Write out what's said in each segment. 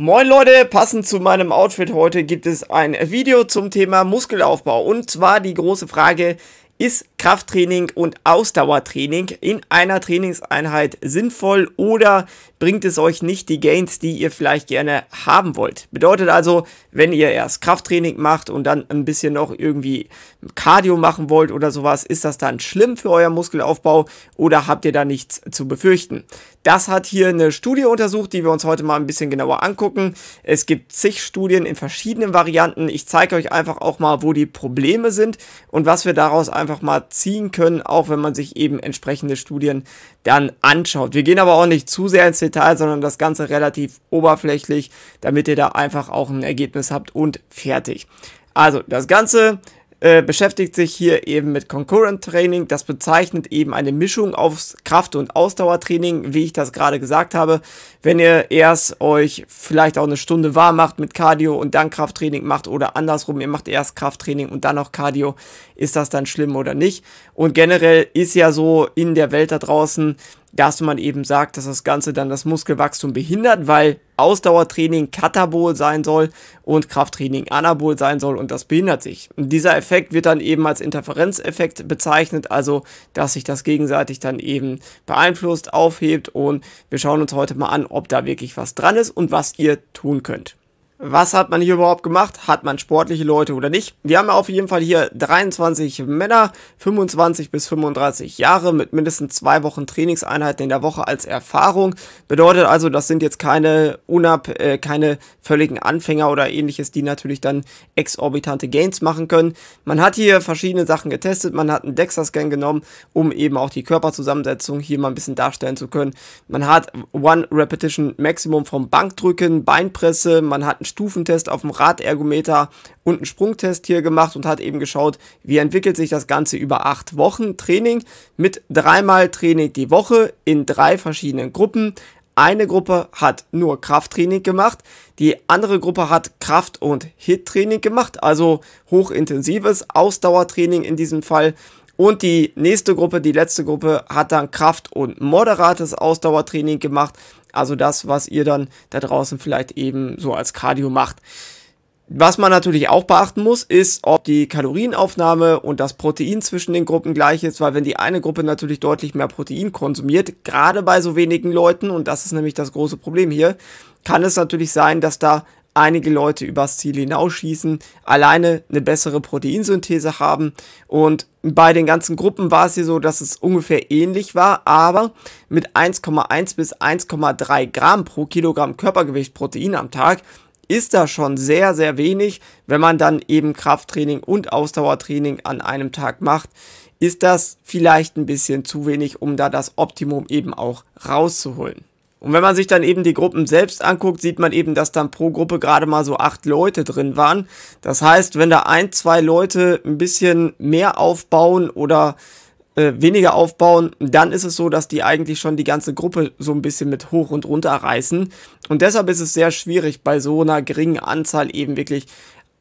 Moin Leute, passend zu meinem Outfit heute gibt es ein Video zum Thema Muskelaufbau. Und zwar die große Frage, ist Krafttraining und Ausdauertraining in einer Trainingseinheit sinnvoll oder bringt es euch nicht die Gains, die ihr vielleicht gerne haben wollt? Bedeutet also, wenn ihr erst Krafttraining macht und dann ein bisschen noch irgendwie Cardio machen wollt oder sowas, ist das dann schlimm für euer Muskelaufbau oder habt ihr da nichts zu befürchten? Das hat hier eine Studie untersucht, die wir uns heute mal ein bisschen genauer angucken. Es gibt zig Studien in verschiedenen Varianten. Ich zeige euch einfach auch mal, wo die Probleme sind und was wir daraus einfach mal ziehen können, auch wenn man sich eben entsprechende Studien dann anschaut. Wir gehen aber auch nicht zu sehr ins Detail, sondern das Ganze relativ oberflächlich, damit ihr da einfach auch ein Ergebnis habt und fertig. Also das Ganze äh, beschäftigt sich hier eben mit Concurrent Training. Das bezeichnet eben eine Mischung aus Kraft- und Ausdauertraining, wie ich das gerade gesagt habe. Wenn ihr erst euch vielleicht auch eine Stunde warm macht mit Cardio und dann Krafttraining macht oder andersrum, ihr macht erst Krafttraining und dann noch Cardio, ist das dann schlimm oder nicht? Und generell ist ja so in der Welt da draußen, dass man eben sagt, dass das Ganze dann das Muskelwachstum behindert, weil Ausdauertraining katabol sein soll und Krafttraining anabol sein soll und das behindert sich. Dieser Effekt wird dann eben als Interferenzeffekt bezeichnet, also dass sich das gegenseitig dann eben beeinflusst, aufhebt und wir schauen uns heute mal an, ob da wirklich was dran ist und was ihr tun könnt. Was hat man hier überhaupt gemacht? Hat man sportliche Leute oder nicht? Wir haben auf jeden Fall hier 23 Männer, 25 bis 35 Jahre mit mindestens zwei Wochen Trainingseinheiten in der Woche als Erfahrung. Bedeutet also, das sind jetzt keine unab, äh, keine völligen Anfänger oder ähnliches, die natürlich dann exorbitante Gains machen können. Man hat hier verschiedene Sachen getestet. Man hat einen DEXA-Scan genommen, um eben auch die Körperzusammensetzung hier mal ein bisschen darstellen zu können. Man hat One Repetition Maximum vom Bankdrücken, Beinpresse, man hat einen Stufentest auf dem Radergometer und einen Sprungtest hier gemacht und hat eben geschaut, wie entwickelt sich das Ganze über acht Wochen Training mit dreimal Training die Woche in drei verschiedenen Gruppen. Eine Gruppe hat nur Krafttraining gemacht, die andere Gruppe hat Kraft- und Hit-Training gemacht, also hochintensives Ausdauertraining in diesem Fall. Und die nächste Gruppe, die letzte Gruppe, hat dann Kraft- und moderates Ausdauertraining gemacht. Also das, was ihr dann da draußen vielleicht eben so als Cardio macht. Was man natürlich auch beachten muss, ist, ob die Kalorienaufnahme und das Protein zwischen den Gruppen gleich ist, weil wenn die eine Gruppe natürlich deutlich mehr Protein konsumiert, gerade bei so wenigen Leuten, und das ist nämlich das große Problem hier, kann es natürlich sein, dass da einige Leute übers Ziel hinausschießen, alleine eine bessere Proteinsynthese haben. Und bei den ganzen Gruppen war es hier so, dass es ungefähr ähnlich war, aber mit 1,1 bis 1,3 Gramm pro Kilogramm Körpergewicht Protein am Tag ist da schon sehr, sehr wenig. Wenn man dann eben Krafttraining und Ausdauertraining an einem Tag macht, ist das vielleicht ein bisschen zu wenig, um da das Optimum eben auch rauszuholen. Und wenn man sich dann eben die Gruppen selbst anguckt, sieht man eben, dass dann pro Gruppe gerade mal so acht Leute drin waren. Das heißt, wenn da ein, zwei Leute ein bisschen mehr aufbauen oder äh, weniger aufbauen, dann ist es so, dass die eigentlich schon die ganze Gruppe so ein bisschen mit hoch und runter reißen. Und deshalb ist es sehr schwierig, bei so einer geringen Anzahl eben wirklich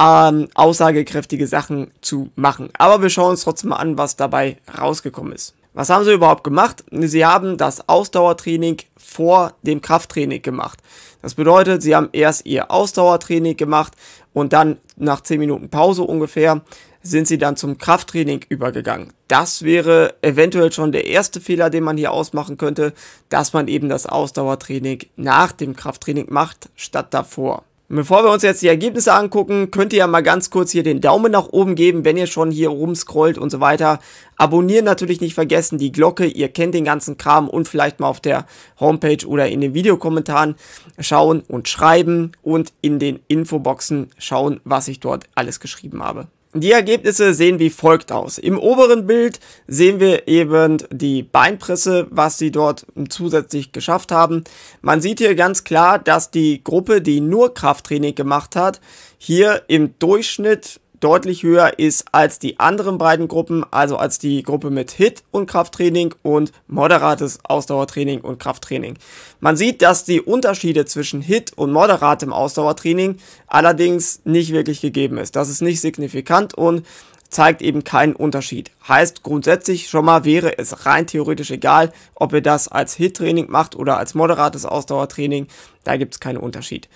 ähm, aussagekräftige Sachen zu machen. Aber wir schauen uns trotzdem mal an, was dabei rausgekommen ist. Was haben sie überhaupt gemacht? Sie haben das Ausdauertraining vor dem Krafttraining gemacht. Das bedeutet, sie haben erst ihr Ausdauertraining gemacht und dann nach 10 Minuten Pause ungefähr sind sie dann zum Krafttraining übergegangen. Das wäre eventuell schon der erste Fehler, den man hier ausmachen könnte, dass man eben das Ausdauertraining nach dem Krafttraining macht, statt davor. Bevor wir uns jetzt die Ergebnisse angucken, könnt ihr ja mal ganz kurz hier den Daumen nach oben geben, wenn ihr schon hier rumscrollt und so weiter. Abonnieren natürlich nicht vergessen, die Glocke, ihr kennt den ganzen Kram und vielleicht mal auf der Homepage oder in den Videokommentaren schauen und schreiben und in den Infoboxen schauen, was ich dort alles geschrieben habe. Die Ergebnisse sehen wie folgt aus. Im oberen Bild sehen wir eben die Beinpresse, was sie dort zusätzlich geschafft haben. Man sieht hier ganz klar, dass die Gruppe, die nur Krafttraining gemacht hat, hier im Durchschnitt deutlich höher ist als die anderen beiden Gruppen, also als die Gruppe mit Hit und Krafttraining und moderates Ausdauertraining und Krafttraining. Man sieht, dass die Unterschiede zwischen Hit und moderatem Ausdauertraining allerdings nicht wirklich gegeben ist. Das ist nicht signifikant und zeigt eben keinen Unterschied. Heißt grundsätzlich schon mal wäre es rein theoretisch egal, ob ihr das als Hit-Training macht oder als moderates Ausdauertraining, da gibt es keinen Unterschied.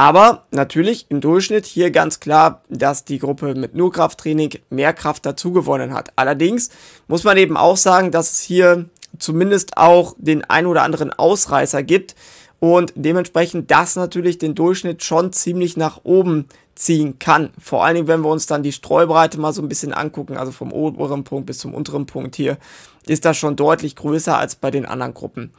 Aber natürlich im Durchschnitt hier ganz klar, dass die Gruppe mit nur Krafttraining mehr Kraft dazu gewonnen hat. Allerdings muss man eben auch sagen, dass es hier zumindest auch den ein oder anderen Ausreißer gibt und dementsprechend das natürlich den Durchschnitt schon ziemlich nach oben ziehen kann. Vor allen Dingen, wenn wir uns dann die Streubreite mal so ein bisschen angucken, also vom oberen Punkt bis zum unteren Punkt hier, ist das schon deutlich größer als bei den anderen Gruppen.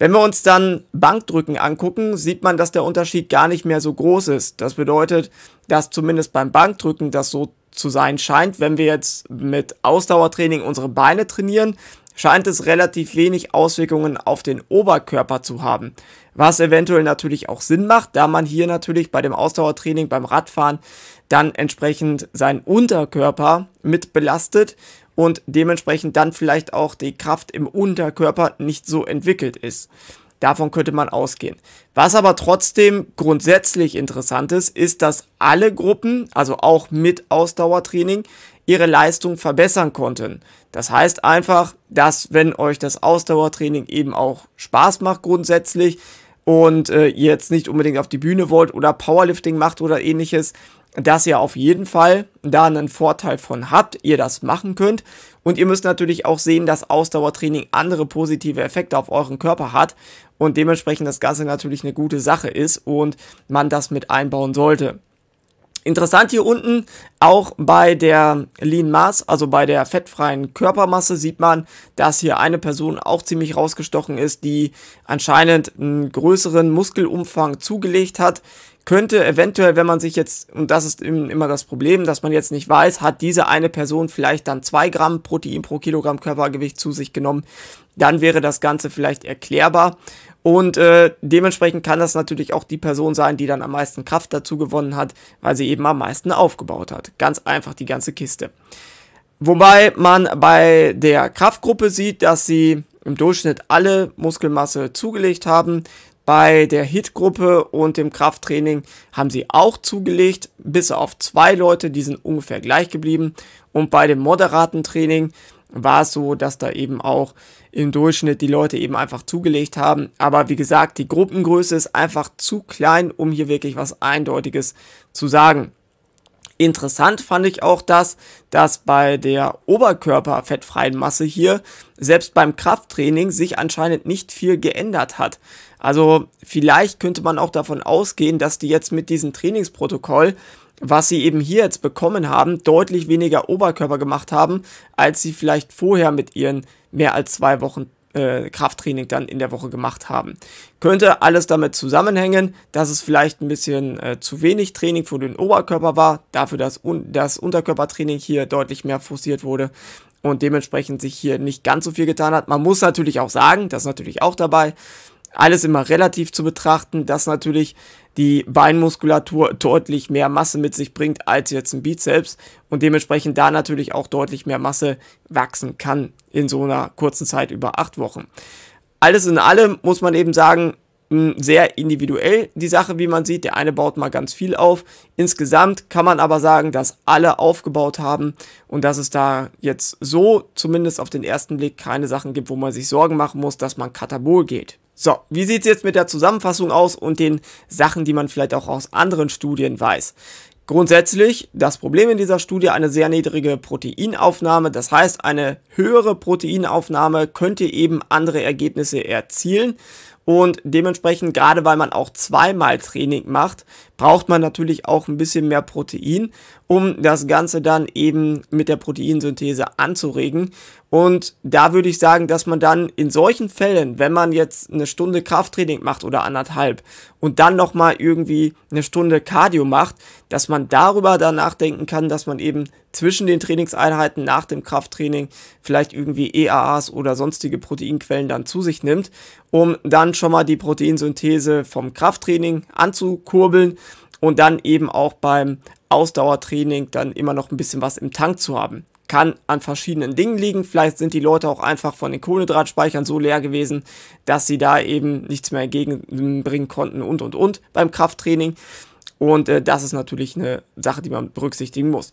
Wenn wir uns dann Bankdrücken angucken, sieht man, dass der Unterschied gar nicht mehr so groß ist. Das bedeutet, dass zumindest beim Bankdrücken das so zu sein scheint. Wenn wir jetzt mit Ausdauertraining unsere Beine trainieren, scheint es relativ wenig Auswirkungen auf den Oberkörper zu haben. Was eventuell natürlich auch Sinn macht, da man hier natürlich bei dem Ausdauertraining beim Radfahren dann entsprechend seinen Unterkörper mit belastet und dementsprechend dann vielleicht auch die Kraft im Unterkörper nicht so entwickelt ist. Davon könnte man ausgehen. Was aber trotzdem grundsätzlich interessant ist, ist, dass alle Gruppen, also auch mit Ausdauertraining, ihre Leistung verbessern konnten. Das heißt einfach, dass wenn euch das Ausdauertraining eben auch Spaß macht grundsätzlich und äh, ihr jetzt nicht unbedingt auf die Bühne wollt oder Powerlifting macht oder ähnliches, dass ihr auf jeden Fall da einen Vorteil von habt, ihr das machen könnt. Und ihr müsst natürlich auch sehen, dass Ausdauertraining andere positive Effekte auf euren Körper hat und dementsprechend das Ganze natürlich eine gute Sache ist und man das mit einbauen sollte. Interessant hier unten, auch bei der Lean Mass, also bei der fettfreien Körpermasse, sieht man, dass hier eine Person auch ziemlich rausgestochen ist, die anscheinend einen größeren Muskelumfang zugelegt hat könnte eventuell, wenn man sich jetzt, und das ist immer das Problem, dass man jetzt nicht weiß, hat diese eine Person vielleicht dann zwei Gramm Protein pro Kilogramm Körpergewicht zu sich genommen, dann wäre das Ganze vielleicht erklärbar. Und äh, dementsprechend kann das natürlich auch die Person sein, die dann am meisten Kraft dazu gewonnen hat, weil sie eben am meisten aufgebaut hat. Ganz einfach die ganze Kiste. Wobei man bei der Kraftgruppe sieht, dass sie im Durchschnitt alle Muskelmasse zugelegt haben. Bei der Hitgruppe und dem Krafttraining haben sie auch zugelegt, bis auf zwei Leute, die sind ungefähr gleich geblieben. Und bei dem moderaten Training war es so, dass da eben auch im Durchschnitt die Leute eben einfach zugelegt haben. Aber wie gesagt, die Gruppengröße ist einfach zu klein, um hier wirklich was Eindeutiges zu sagen. Interessant fand ich auch das, dass bei der oberkörperfettfreien Masse hier selbst beim Krafttraining sich anscheinend nicht viel geändert hat. Also vielleicht könnte man auch davon ausgehen, dass die jetzt mit diesem Trainingsprotokoll, was sie eben hier jetzt bekommen haben, deutlich weniger Oberkörper gemacht haben, als sie vielleicht vorher mit ihren mehr als zwei Wochen äh, Krafttraining dann in der Woche gemacht haben. Könnte alles damit zusammenhängen, dass es vielleicht ein bisschen äh, zu wenig Training für den Oberkörper war, dafür dass un das Unterkörpertraining hier deutlich mehr forciert wurde und dementsprechend sich hier nicht ganz so viel getan hat. Man muss natürlich auch sagen, das ist natürlich auch dabei, alles immer relativ zu betrachten, dass natürlich die Beinmuskulatur deutlich mehr Masse mit sich bringt als jetzt ein Bizeps und dementsprechend da natürlich auch deutlich mehr Masse wachsen kann in so einer kurzen Zeit über acht Wochen. Alles in allem muss man eben sagen, sehr individuell die Sache, wie man sieht. Der eine baut mal ganz viel auf. Insgesamt kann man aber sagen, dass alle aufgebaut haben und dass es da jetzt so zumindest auf den ersten Blick keine Sachen gibt, wo man sich Sorgen machen muss, dass man Katabol geht. So, wie sieht es jetzt mit der Zusammenfassung aus und den Sachen, die man vielleicht auch aus anderen Studien weiß? Grundsätzlich das Problem in dieser Studie eine sehr niedrige Proteinaufnahme. Das heißt, eine höhere Proteinaufnahme könnte eben andere Ergebnisse erzielen. Und dementsprechend, gerade weil man auch zweimal Training macht, braucht man natürlich auch ein bisschen mehr Protein, um das Ganze dann eben mit der Proteinsynthese anzuregen. Und da würde ich sagen, dass man dann in solchen Fällen, wenn man jetzt eine Stunde Krafttraining macht oder anderthalb und dann nochmal irgendwie eine Stunde Cardio macht, dass man darüber dann nachdenken kann, dass man eben zwischen den Trainingseinheiten nach dem Krafttraining vielleicht irgendwie EAAs oder sonstige Proteinquellen dann zu sich nimmt, um dann schon mal die Proteinsynthese vom Krafttraining anzukurbeln und dann eben auch beim Ausdauertraining dann immer noch ein bisschen was im Tank zu haben. Kann an verschiedenen Dingen liegen. Vielleicht sind die Leute auch einfach von den Kohlenhydratspeichern so leer gewesen, dass sie da eben nichts mehr entgegenbringen konnten und und und beim Krafttraining. Und äh, das ist natürlich eine Sache, die man berücksichtigen muss.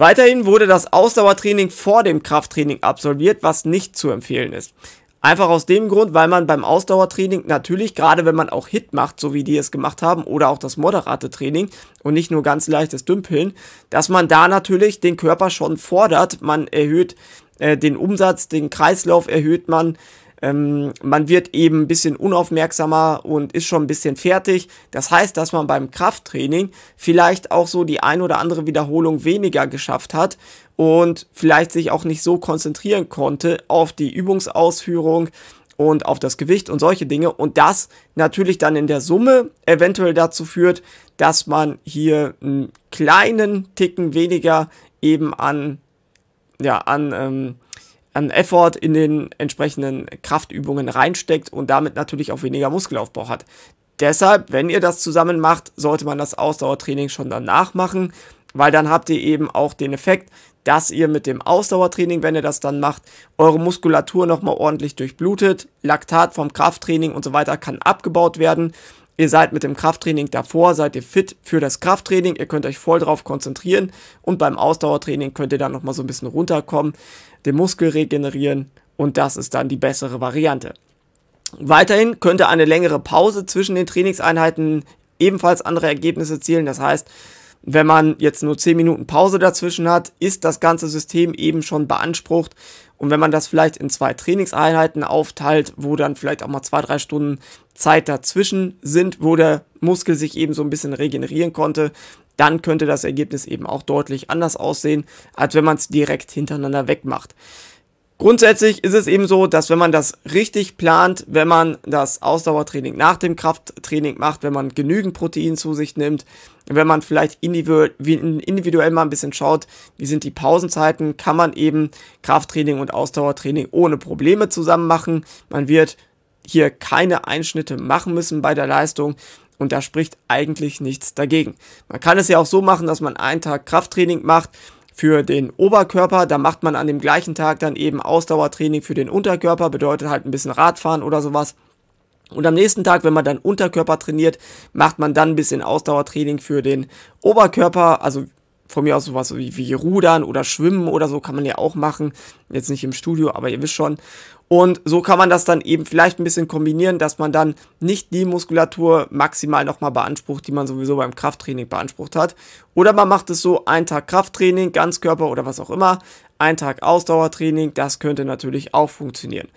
Weiterhin wurde das Ausdauertraining vor dem Krafttraining absolviert, was nicht zu empfehlen ist. Einfach aus dem Grund, weil man beim Ausdauertraining natürlich, gerade wenn man auch Hit macht, so wie die es gemacht haben, oder auch das moderate Training und nicht nur ganz leichtes Dümpeln, dass man da natürlich den Körper schon fordert, man erhöht äh, den Umsatz, den Kreislauf erhöht man, ähm, man wird eben ein bisschen unaufmerksamer und ist schon ein bisschen fertig. Das heißt, dass man beim Krafttraining vielleicht auch so die ein oder andere Wiederholung weniger geschafft hat und vielleicht sich auch nicht so konzentrieren konnte auf die Übungsausführung und auf das Gewicht und solche Dinge. Und das natürlich dann in der Summe eventuell dazu führt, dass man hier einen kleinen Ticken weniger eben an, ja, an ähm, an Effort in den entsprechenden Kraftübungen reinsteckt und damit natürlich auch weniger Muskelaufbau hat. Deshalb, wenn ihr das zusammen macht, sollte man das Ausdauertraining schon danach machen, weil dann habt ihr eben auch den Effekt, dass ihr mit dem Ausdauertraining, wenn ihr das dann macht, eure Muskulatur nochmal ordentlich durchblutet, Laktat vom Krafttraining und so weiter kann abgebaut werden Ihr seid mit dem Krafttraining davor, seid ihr fit für das Krafttraining, ihr könnt euch voll drauf konzentrieren und beim Ausdauertraining könnt ihr dann nochmal so ein bisschen runterkommen, den Muskel regenerieren und das ist dann die bessere Variante. Weiterhin könnte eine längere Pause zwischen den Trainingseinheiten ebenfalls andere Ergebnisse zielen, das heißt, wenn man jetzt nur 10 Minuten Pause dazwischen hat, ist das ganze System eben schon beansprucht und wenn man das vielleicht in zwei Trainingseinheiten aufteilt, wo dann vielleicht auch mal zwei, drei Stunden Zeit dazwischen sind, wo der Muskel sich eben so ein bisschen regenerieren konnte, dann könnte das Ergebnis eben auch deutlich anders aussehen, als wenn man es direkt hintereinander wegmacht. Grundsätzlich ist es eben so, dass wenn man das richtig plant, wenn man das Ausdauertraining nach dem Krafttraining macht, wenn man genügend Protein zu sich nimmt, wenn man vielleicht individuell mal ein bisschen schaut, wie sind die Pausenzeiten, kann man eben Krafttraining und Ausdauertraining ohne Probleme zusammen machen. Man wird hier keine Einschnitte machen müssen bei der Leistung und da spricht eigentlich nichts dagegen. Man kann es ja auch so machen, dass man einen Tag Krafttraining macht für den Oberkörper. Da macht man an dem gleichen Tag dann eben Ausdauertraining für den Unterkörper, bedeutet halt ein bisschen Radfahren oder sowas. Und am nächsten Tag, wenn man dann Unterkörper trainiert, macht man dann ein bisschen Ausdauertraining für den Oberkörper, also von mir aus sowas wie, wie Rudern oder Schwimmen oder so kann man ja auch machen. Jetzt nicht im Studio, aber ihr wisst schon. Und so kann man das dann eben vielleicht ein bisschen kombinieren, dass man dann nicht die Muskulatur maximal nochmal beansprucht, die man sowieso beim Krafttraining beansprucht hat. Oder man macht es so, einen Tag Krafttraining, Ganzkörper oder was auch immer, ein Tag Ausdauertraining, das könnte natürlich auch funktionieren.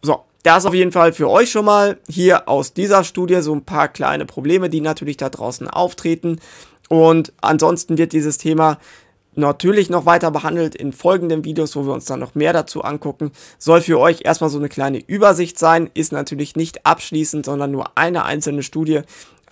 So, das auf jeden Fall für euch schon mal hier aus dieser Studie so ein paar kleine Probleme, die natürlich da draußen auftreten. Und ansonsten wird dieses Thema natürlich noch weiter behandelt in folgenden Videos, wo wir uns dann noch mehr dazu angucken. Soll für euch erstmal so eine kleine Übersicht sein, ist natürlich nicht abschließend, sondern nur eine einzelne Studie,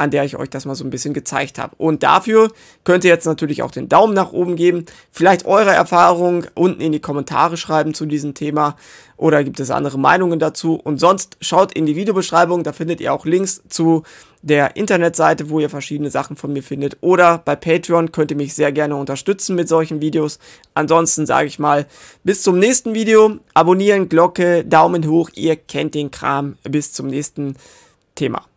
an der ich euch das mal so ein bisschen gezeigt habe. Und dafür könnt ihr jetzt natürlich auch den Daumen nach oben geben, vielleicht eure Erfahrung unten in die Kommentare schreiben zu diesem Thema oder gibt es andere Meinungen dazu. Und sonst schaut in die Videobeschreibung, da findet ihr auch Links zu der Internetseite, wo ihr verschiedene Sachen von mir findet. Oder bei Patreon könnt ihr mich sehr gerne unterstützen mit solchen Videos. Ansonsten sage ich mal, bis zum nächsten Video. Abonnieren, Glocke, Daumen hoch, ihr kennt den Kram. Bis zum nächsten Thema.